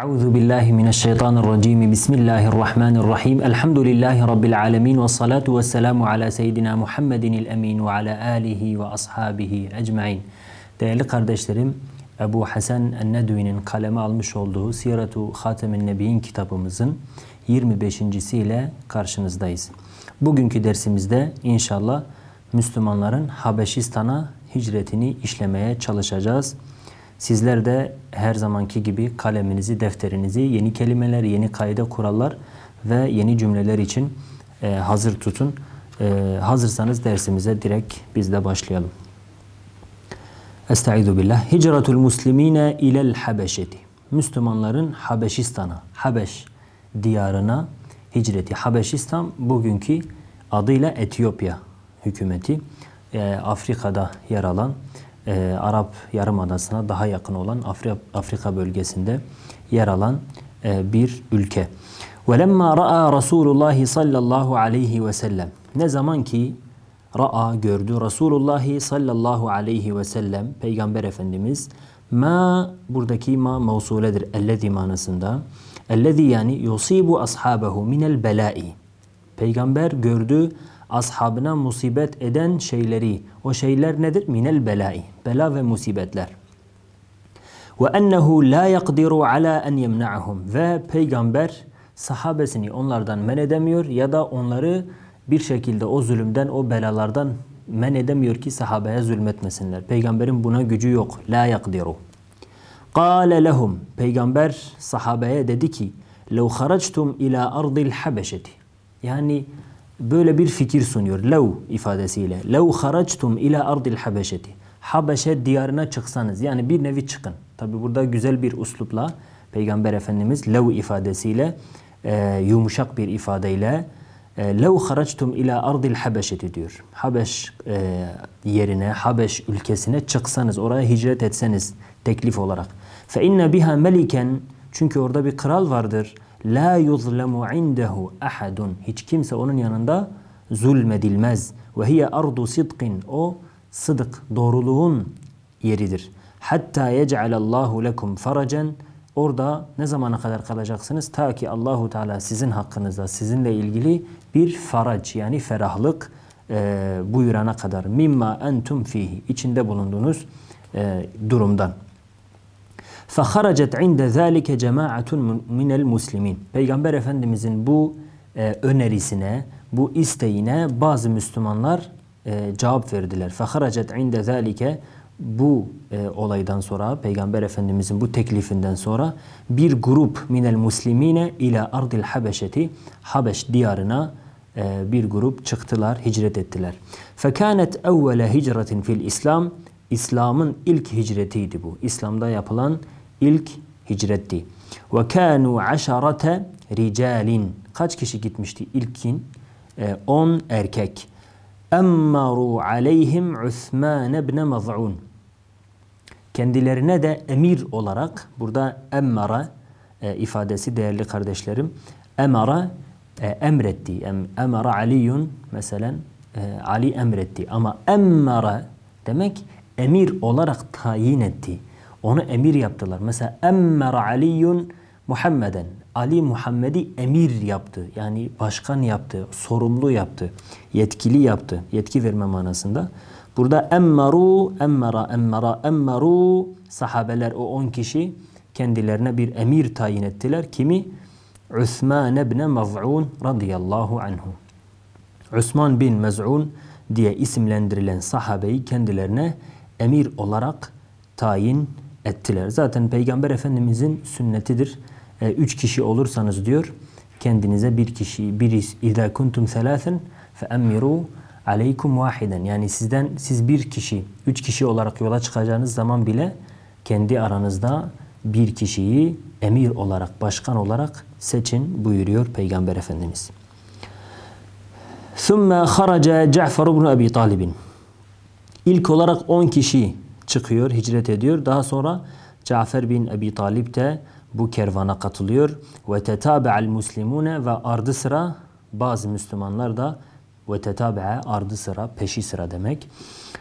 أعوذ بالله من الشيطان الرجيم بسم الله الرحمن الرحيم الحمد لله رب العالمين والصلاة والسلام على سيدina Muhammedin الأمين وعلى آله وأصحابه أجمعين Değerli kardeşlerim, Ebu Hasan Ennedui'nin kaleme almış olduğu Siratu Hatemin Nebi'in kitabımızın 25. ile karşınızdayız. Bugünkü dersimizde inşallah Müslümanların Habeşistan'a hicretini işlemeye çalışacağız. Sizler de her zamanki gibi kaleminizi, defterinizi yeni kelimeler, yeni kaide kurallar ve yeni cümleler için e, hazır tutun. E, hazırsanız dersimize direkt biz de başlayalım. Estaizu billah. Hicratul muslimine ilel habeşeti. Müslümanların Habeşistan'a, Habeş diyarına hicreti. Habeşistan bugünkü adıyla Etiyopya hükümeti. E, Afrika'da yer alan e, Arap Yarımadası'na daha yakın olan Afrika, Afrika bölgesinde yer alan e, bir ülke. وَلَمَّا رَأَى رَسُولُ اللّٰهِ sallallahu aleyhi ve sellem Ne zaman ki ra'a gördü Resulullah sallallahu aleyhi ve sellem Peygamber Efendimiz ma buradaki ma mevsuledir ellezi manasında ellezi yani yusibu ashabahu minel belai Peygamber gördü ashabına musibet eden şeyleri. O şeyler nedir? Minel belai. Bela ve musibetler. Ve ennehu la yakdiru ala en yemna'hum. Ve peygamber sahabesini onlardan men edemiyor ya da onları bir şekilde o zulümden, o belalardan men edemiyor ki sahabeye zulmetmesinler. Peygamberin buna gücü yok. La yakdiru. Kale lehum. Peygamber sahabeye dedi ki لو خَرَجْتُمْ اِلَى اَرْضِ الحبشة Yani böyle bir fikir sunuyor. Lev ifadesiyle. Lev haraçtum ila ardil habeşeti. Habeşe diyarına çıksanız. Yani bir nevi çıkın. Tabi burada güzel bir uslupla Peygamber Efendimiz lev ifadesiyle e, yumuşak bir ifadeyle e, lev haraçtum ila ardil habeşeti diyor. Habeş e, yerine, Habeş ülkesine çıksanız, oraya hicret etseniz teklif olarak. Fe inne biha meliken çünkü orada bir kral vardır. La yuzlemu indehu ahadun. Hiç kimse onun yanında zulmedilmez. Ve hiye ardu sidkin. O sıdık, doğruluğun yeridir. Hatta yec'alallahu lekum faracen. Orada ne zamana kadar kalacaksınız? Ta ki Allahu Teala sizin hakkınızda, sizinle ilgili bir farac yani ferahlık e, buyurana kadar. Mimma entum fihi. içinde bulunduğunuz e, durumdan. فَخَرَجَتْ عِنْدَ ذَٰلِكَ جَمَاعَةٌ مِنَ الْمُسْلِمِينَ Peygamber Efendimizin bu e, önerisine, bu isteğine bazı Müslümanlar e, cevap verdiler. فَخَرَجَتْ عِنْدَ ذَٰلِكَ bu e, olaydan sonra, Peygamber Efendimizin bu teklifinden sonra bir grup minel muslimine ile ardil habeşeti, Habeş diyarına e, bir grup çıktılar, hicret ettiler. Fekanet evvele hicretin fil İslam, İslam'ın ilk hicretiydi bu. İslam'da yapılan ilk hicretti. Ve kânû aşarete ricalin. Kaç kişi gitmişti ilkin? 10 e, ee, erkek. Emmaru aleyhim Uthman ibn Maz'un. Kendilerine de emir olarak burada emmara e, ifadesi değerli kardeşlerim. Emara e, emretti. Em, emara aliyun mesela e, Ali emretti. Ama emmara demek emir olarak tayin etti. Onu emir yaptılar. Mesela emmer aliyun Muhammeden. Ali Muhammed'i emir yaptı. Yani başkan yaptı, sorumlu yaptı, yetkili yaptı. Yetki verme manasında. Burada emmeru, emmera, emmera, emmeru sahabeler o 10 kişi kendilerine bir emir tayin ettiler. Kimi? Üthman ibn Maz'un radıyallahu anhu. Osman bin Mez'un diye isimlendirilen sahabeyi kendilerine emir olarak tayin ettiler. Zaten Peygamber Efendimizin sünnetidir. E, üç kişi olursanız diyor kendinize bir kişi bir idâ kuntum selâsen fe emmirû aleykum vahiden. Yani sizden siz bir kişi, üç kişi olarak yola çıkacağınız zaman bile kendi aranızda bir kişiyi emir olarak, başkan olarak seçin buyuruyor Peygamber Efendimiz. ثُمَّ خَرَجَ جَعْفَرُ بْنُ أَبِي طَالِبٍ İlk olarak 10 kişi çıkıyor, hicret ediyor. Daha sonra Cafer bin Ebi Talip de bu kervana katılıyor. Ve tetabe'al muslimune ve ardı sıra bazı Müslümanlar da ve tetabe'e ardı sıra, peşi sıra demek.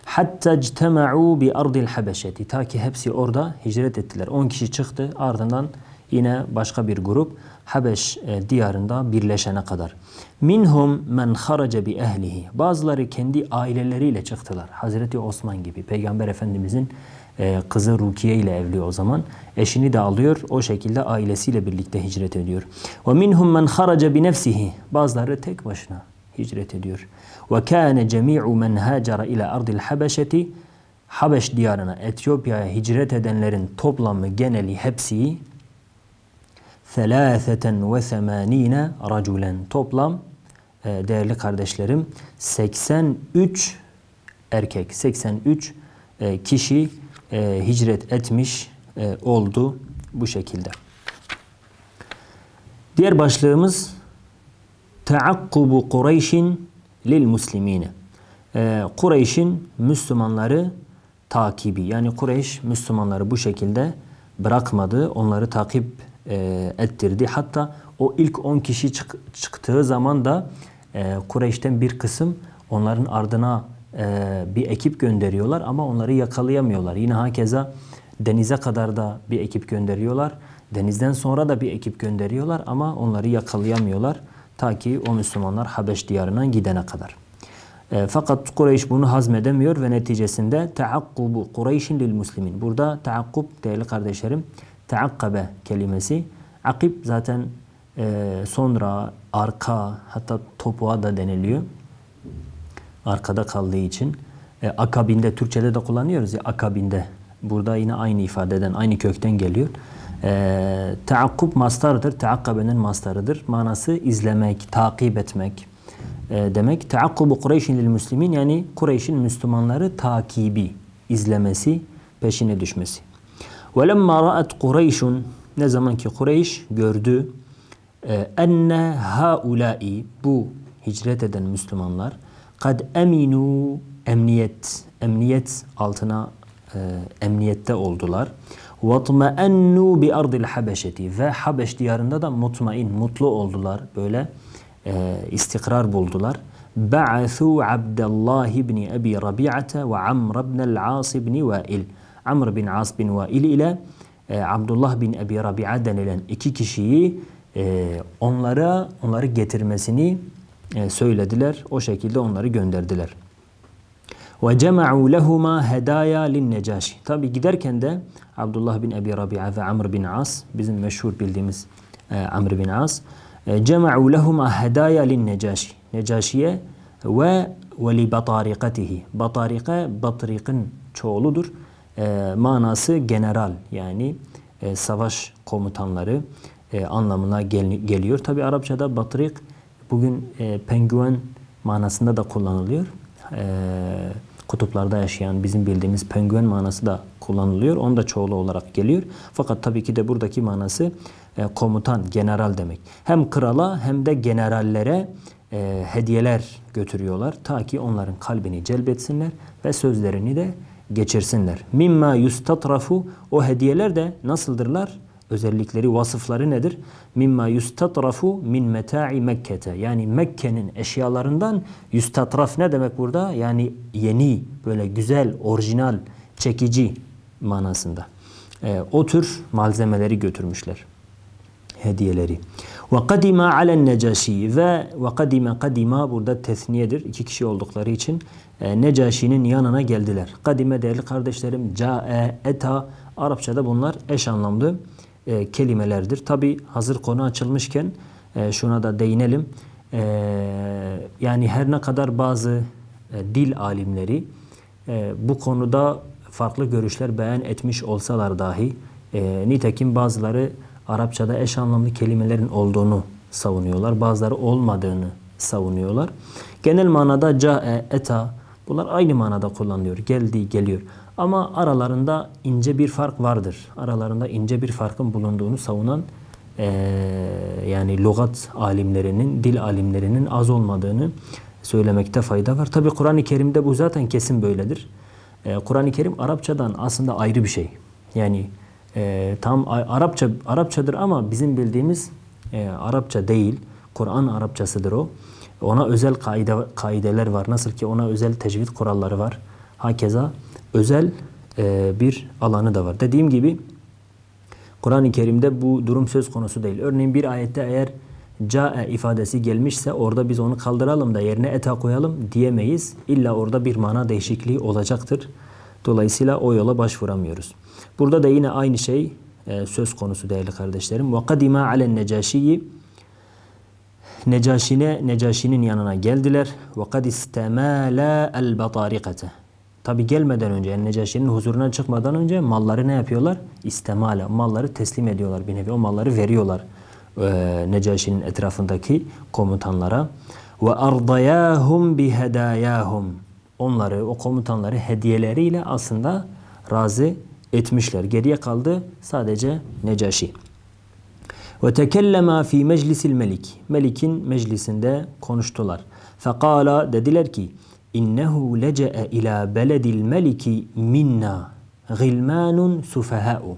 Hatta ctema'u bi ardil habeşeti. Ta ki hepsi orada hicret ettiler. 10 kişi çıktı. Ardından yine başka bir grup. Habeş e, diyarında birleşene kadar. Minhum men haraca bi ehlihi. Bazıları kendi aileleriyle çıktılar. Hazreti Osman gibi Peygamber Efendimizin e, kızı Rukiye ile evli o zaman. Eşini de alıyor. O şekilde ailesiyle birlikte hicret ediyor. Ve minhum men haraca bi nefsihi. Bazıları tek başına hicret ediyor. Ve kâne cemi'u men hâcara ila ardil habeşeti Habeş diyarına, Etiyopya'ya hicret edenlerin toplamı geneli hepsi ثَلَاثَةً وَثَمَان۪ينَ رَجُولًا Toplam e, değerli kardeşlerim 83 erkek 83 e, kişi e, hicret etmiş oldu bu şekilde. Diğer başlığımız Teakkubu Kureyş'in lil muslimine. Kureyş'in Müslümanları takibi. Yani Kureyş Müslümanları bu şekilde bırakmadı. Onları takip e, ettirdi. Hatta o ilk 10 kişi çık, çıktığı zaman da e, Kureyş'ten bir kısım onların ardına e, bir ekip gönderiyorlar ama onları yakalayamıyorlar. Yine hakeza denize kadar da bir ekip gönderiyorlar. Denizden sonra da bir ekip gönderiyorlar ama onları yakalayamıyorlar. Ta ki o Müslümanlar Habeş diyarına gidene kadar. E, fakat Kureyş bunu hazmedemiyor ve neticesinde taakkubu Kureyş'in lil muslimin. Burada taakkup değerli kardeşlerim Teakkabe kelimesi. Akib zaten e, sonra, arka, hatta topuğa da deniliyor. Arkada kaldığı için. E, akabinde, Türkçe'de de kullanıyoruz ya akabinde. Burada yine aynı ifadeden, aynı kökten geliyor. E, Teakkup mastardır. Teakkabenin mastarıdır. Manası izlemek, takip etmek e, demek. Teakkubu Kureyş'in lil müslimin yani Kureyş'in Müslümanları takibi, izlemesi, peşine düşmesi. وَلَمَّا رَأَتْ قُرَيْشٌ Ne zaman ki Kureyş gördü e, enne haulai bu hicret eden Müslümanlar kad eminu emniyet emniyet altına e, emniyette oldular. Vatma'ennu bi ardil habeşeti ve Habeş diyarında da mutmain mutlu oldular. Böyle e, istikrar buldular. Ba'athu Abdullah ibn Abi Rabi'ate ve Amr ibn al-As ibn Vail. Amr bin As bin Vail ile e, Abdullah bin Ebi Rabi'a denilen iki kişiyi e, onlara onları getirmesini e, söylediler. O şekilde onları gönderdiler. Ve cema'u lehuma hedaya linnecaşi. Tabi giderken de Abdullah bin Ebi Rabi'a ve Amr bin As bizim meşhur bildiğimiz e, Amr bin As e, cema'u lehuma hedaya linnecaşi. Necaşi'ye ve ve li batarikatihi. Batarika batrikın çoğuludur. E, manası general yani e, savaş komutanları e, anlamına gel geliyor. Tabi Arapçada batırık bugün e, penguen manasında da kullanılıyor. E, kutuplarda yaşayan bizim bildiğimiz penguen manası da kullanılıyor. Onu da çoğulu olarak geliyor. Fakat tabii ki de buradaki manası e, komutan, general demek. Hem krala hem de generallere e, hediyeler götürüyorlar. Ta ki onların kalbini celbetsinler ve sözlerini de geçirsinler. Mimma yustatrafu o hediyeler de nasıldırlar? Özellikleri, vasıfları nedir? Mimma yustatrafu min meta'i Mekke'te. Yani Mekke'nin eşyalarından yustatraf ne demek burada? Yani yeni, böyle güzel, orijinal, çekici manasında. E, o tür malzemeleri götürmüşler. Hediyeleri. Ve kadima alen necaşi ve ve kadime kadima burada tesniyedir. İki kişi oldukları için e, Necaşi'nin yanına geldiler. Kadime değerli kardeşlerim ca'e, eta Arapçada bunlar eş anlamlı e, kelimelerdir. Tabi hazır konu açılmışken e, şuna da değinelim. E, yani her ne kadar bazı e, dil alimleri e, bu konuda farklı görüşler beyan etmiş olsalar dahi e, nitekim bazıları Arapçada eş anlamlı kelimelerin olduğunu savunuyorlar. Bazıları olmadığını savunuyorlar. Genel manada ca'e, eta Bunlar aynı manada kullanılıyor. Geldi, geliyor. Ama aralarında ince bir fark vardır. Aralarında ince bir farkın bulunduğunu savunan e, yani logat alimlerinin, dil alimlerinin az olmadığını söylemekte fayda var. Tabi Kur'an-ı Kerim'de bu zaten kesin böyledir. E, Kur'an-ı Kerim Arapçadan aslında ayrı bir şey. Yani e, tam Arapça Arapçadır ama bizim bildiğimiz e, Arapça değil. Kur'an Arapçasıdır o. Ona özel kaide, kaideler var. Nasıl ki ona özel tecvid kuralları var. Hakeza özel e, bir alanı da var. Dediğim gibi Kur'an-ı Kerim'de bu durum söz konusu değil. Örneğin bir ayette eğer ca'e ifadesi gelmişse orada biz onu kaldıralım da yerine eta koyalım diyemeyiz. İlla orada bir mana değişikliği olacaktır. Dolayısıyla o yola başvuramıyoruz. Burada da yine aynı şey e, söz konusu değerli kardeşlerim. وَقَدِمَا عَلَى النَّجَاشِيِّ Necaşine Necaşi'nin yanına geldiler. Ve kad istemala el batarikate. Tabi gelmeden önce yani Necaşi'nin huzuruna çıkmadan önce malları ne yapıyorlar? İstemala. Malları teslim ediyorlar bir nevi. O malları veriyorlar ee, Necaşi'nin etrafındaki komutanlara. Ve ardayahum bi hedayahum. Onları, o komutanları hediyeleriyle aslında razı etmişler. Geriye kaldı sadece Necaşi. Ve tekellema fi meclisil melik. Melikin meclisinde konuştular. Fekala dediler ki innehu lece'e ila beledil meliki minna gilmanun sufeha'u.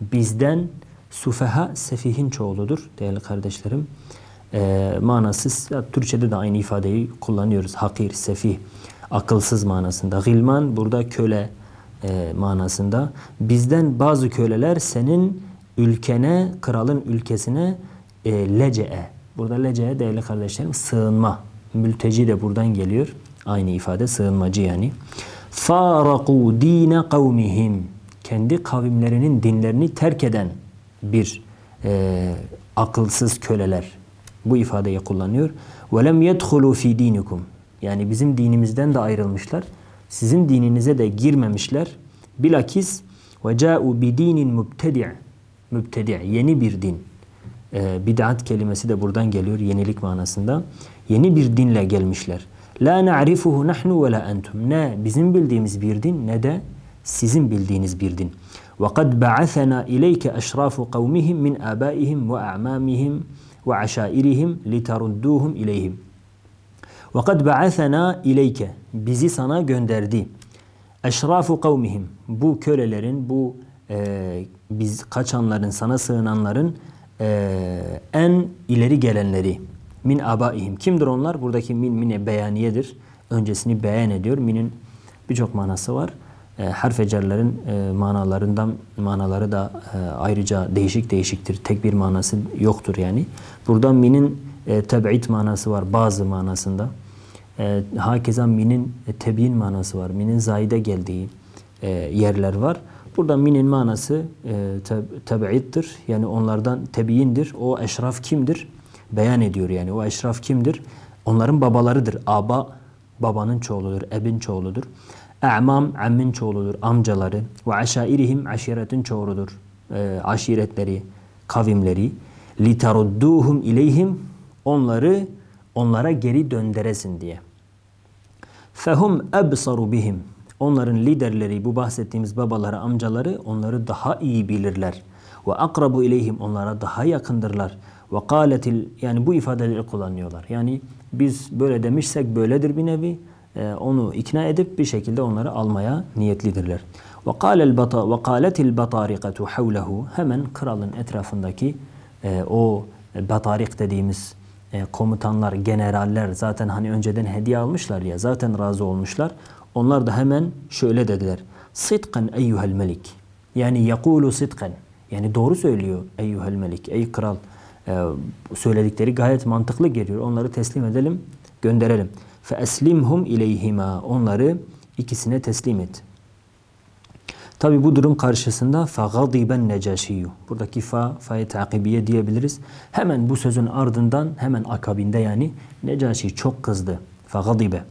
Bizden sufaha sefihin çoğuludur değerli kardeşlerim. E, manasız ya, Türkçede de aynı ifadeyi kullanıyoruz. Hakir, sefih, akılsız manasında. Gilman burada köle e, manasında. Bizden bazı köleler senin ülkene, kralın ülkesine e, lece'e. Burada lece'e değerli kardeşlerim sığınma. Mülteci de buradan geliyor. Aynı ifade sığınmacı yani. Faraku dine kavmihim. Kendi kavimlerinin dinlerini terk eden bir e, akılsız köleler. Bu ifadeyi kullanıyor. وَلَمْ يَدْخُلُوا fi dinikum. Yani bizim dinimizden de ayrılmışlar. Sizin dininize de girmemişler. Bilakis وَجَاءُوا بِد۪ينٍ مُبْتَدِعٍ mübtedi, yeni bir din. E, bid'at kelimesi de buradan geliyor yenilik manasında. Yeni bir dinle gelmişler. La na'rifuhu nahnu ve la entum. Ne bizim bildiğimiz bir din ne de sizin bildiğiniz bir din. وَقَدْ بَعَثَنَا اِلَيْكَ اَشْرَافُ قَوْمِهِمْ مِنْ آبَائِهِمْ وَاَعْمَامِهِمْ وَعَشَائِرِهِمْ لِتَرُدُّوهُمْ اِلَيْهِمْ وَقَدْ بَعَثَنَا اِلَيْكَ Bizi sana gönderdi. Eşrafu kavmihim. Bu kölelerin, bu e, biz kaçanların, sana sığınanların e, en ileri gelenleri min abaihim. Kimdir onlar? Buradaki min mine beyaniyedir. Öncesini beyan ediyor. Minin birçok manası var. E, harf e, manalarından manaları da e, ayrıca değişik değişiktir. Tek bir manası yoktur yani. Burada minin e, teb'id manası var bazı manasında. E, hakeza minin e, tebyin manası var. Minin zayide geldiği e, yerler var. Burada minin manası e, teb Yani onlardan tebiyindir. O eşraf kimdir? Beyan ediyor yani. O eşraf kimdir? Onların babalarıdır. Aba babanın çoğuludur, ebin çoğuludur. E'mam ammin çoğuludur, amcaları. Ve aşairihim aşiretin çoğuludur. E, aşiretleri, kavimleri. Litarudduhum ileyhim onları onlara geri dönderesin diye. Fehum ebsaru bihim Onların liderleri, bu bahsettiğimiz babaları, amcaları onları daha iyi bilirler. Ve akrabu ileyhim onlara daha yakındırlar. Ve kâletil yani bu ifadeleri kullanıyorlar. Yani biz böyle demişsek böyledir bir nevi. Ee, onu ikna edip bir şekilde onları almaya niyetlidirler. Ve kâlel bata ve kâletil batarikatu havlehu hemen kralın etrafındaki e, o e, batarik dediğimiz e, komutanlar, generaller zaten hani önceden hediye almışlar ya zaten razı olmuşlar. Onlar da hemen şöyle dediler. Sıdkan eyyuhel melik. Yani yakulu sıdkan. Yani doğru söylüyor eyyuhel melik, ey kral. Ee, söyledikleri gayet mantıklı geliyor. Onları teslim edelim, gönderelim. Feeslimhum ileyhima. Onları ikisine teslim et. Tabi bu durum karşısında fagadiben necaşiyyu. Buradaki fa, fa'yı takibiye diyebiliriz. Hemen bu sözün ardından hemen akabinde yani Necaşi çok kızdı. Fagadibe.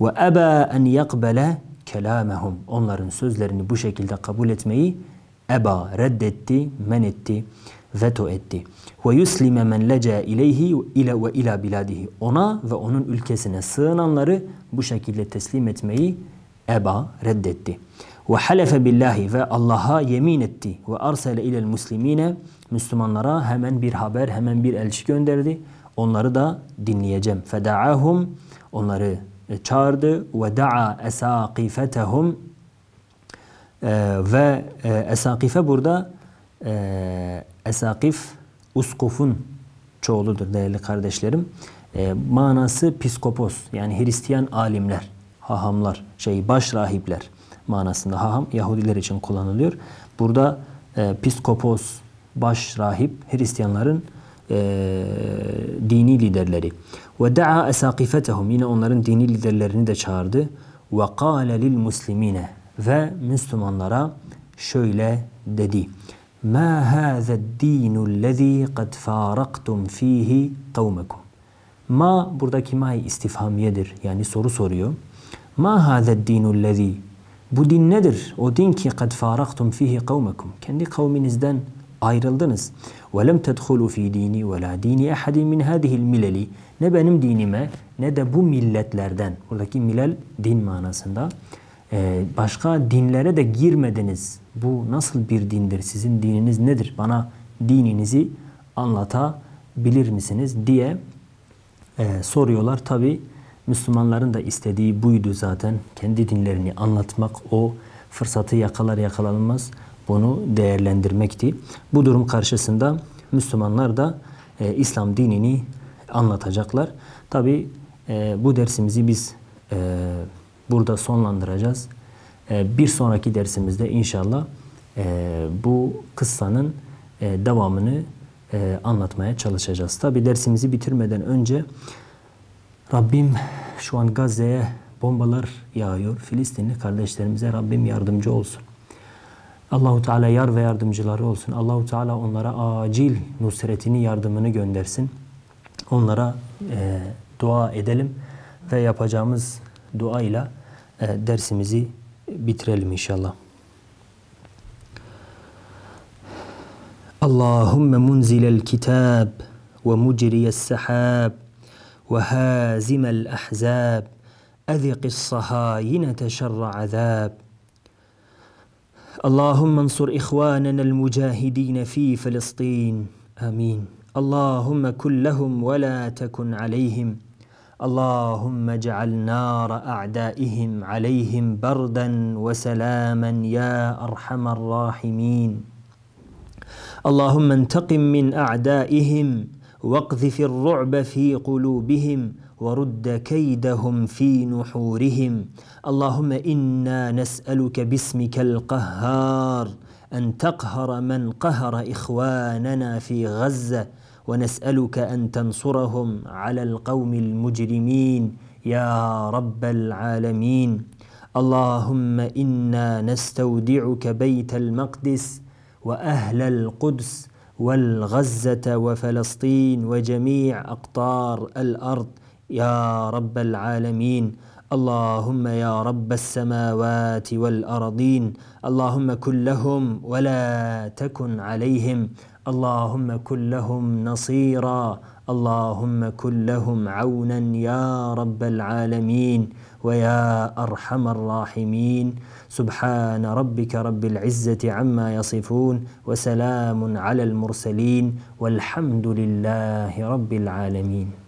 Ve eba en yakbele kelamehum. Onların sözlerini bu şekilde kabul etmeyi eba reddetti, men etti, veto etti. Ve yuslime men leca ileyhi ile ve ila biladihi. Ona ve onun ülkesine sığınanları bu şekilde teslim etmeyi eba reddetti. Ve halefe billahi ve Allah'a yemin etti. Ve arsele ilel muslimine Müslümanlara hemen bir haber, hemen bir elçi gönderdi. Onları da dinleyeceğim. Feda'ahum onları e, çağırdı e, ve da'a esakifetehum ve esakife burada esakif uskufun çoğuludur değerli kardeşlerim. E, manası piskopos yani Hristiyan alimler, hahamlar, şey baş rahipler manasında haham Yahudiler için kullanılıyor. Burada piskopos baş rahip Hristiyanların e, dini liderleri. Ve da'a esakifetehum yine onların dini liderlerini de çağırdı. Ve kâle lil muslimine ve Müslümanlara şöyle dedi. Ma hâze dînü lezî kad fâraktum fîhi kavmekum. Ma buradaki ma istifhamiyedir. Yani soru soruyor. Ma hâze dînü lezî. Bu din nedir? O din ki kad fâraktum fîhi kavmekum. Kendi kavminizden ayrıldınız. وَلَمْ تَدْخُلُوا ف۪ي د۪ينِ وَلَا د۪ينِ اَحَدٍ مِنْ هَذِهِ الْمِلَلِ Ne benim dinime ne de bu milletlerden, buradaki milel din manasında, ee, başka dinlere de girmediniz. Bu nasıl bir dindir? Sizin dininiz nedir? Bana dininizi anlatabilir misiniz? diye e, soruyorlar. Tabi Müslümanların da istediği buydu zaten. Kendi dinlerini anlatmak, o fırsatı yakalar yakalanmaz bunu değerlendirmekti. Bu durum karşısında Müslümanlar da e, İslam dinini anlatacaklar. Tabi e, bu dersimizi biz e, burada sonlandıracağız. E, bir sonraki dersimizde inşallah e, bu kıssanın e, devamını e, anlatmaya çalışacağız. Tabi dersimizi bitirmeden önce Rabbim şu an Gazze'ye bombalar yağıyor. Filistinli kardeşlerimize Rabbim yardımcı olsun. Allahu Teala yar ve yardımcıları olsun. Allahu Teala onlara acil nusretini, yardımını göndersin. Onlara e, dua edelim ve yapacağımız dua ile dersimizi bitirelim inşallah. Allahümme munzilel kitab ve mucriyes sahab ve hazimel ahzab اذق الصهاينه شر عذاب اللهم انصر إخواننا المجاهدين في فلسطين آمين اللهم كن لهم ولا تكن عليهم اللهم اجعل نار أعدائهم عليهم بردا وسلاما يا أرحم الراحمين اللهم انتقم من أعدائهم واقذف الرعب في قلوبهم ورد كيدهم في نحورهم اللهم انا نسالك باسمك القهار ان تقهر من قهر اخواننا في غزه ونسالك ان تنصرهم على القوم المجرمين يا رب العالمين اللهم انا نستودعك بيت المقدس واهل القدس والغزة وفلسطين وجميع أقطار الأرض يا رب العالمين اللهم يا رب السماوات والأرضين اللهم كن لهم ولا تكن عليهم اللهم كن لهم نصيرا اللهم كن لهم عونا يا رب العالمين ويا ارحم الراحمين سبحان ربك رب العزه عما يصفون وسلام على المرسلين والحمد لله رب العالمين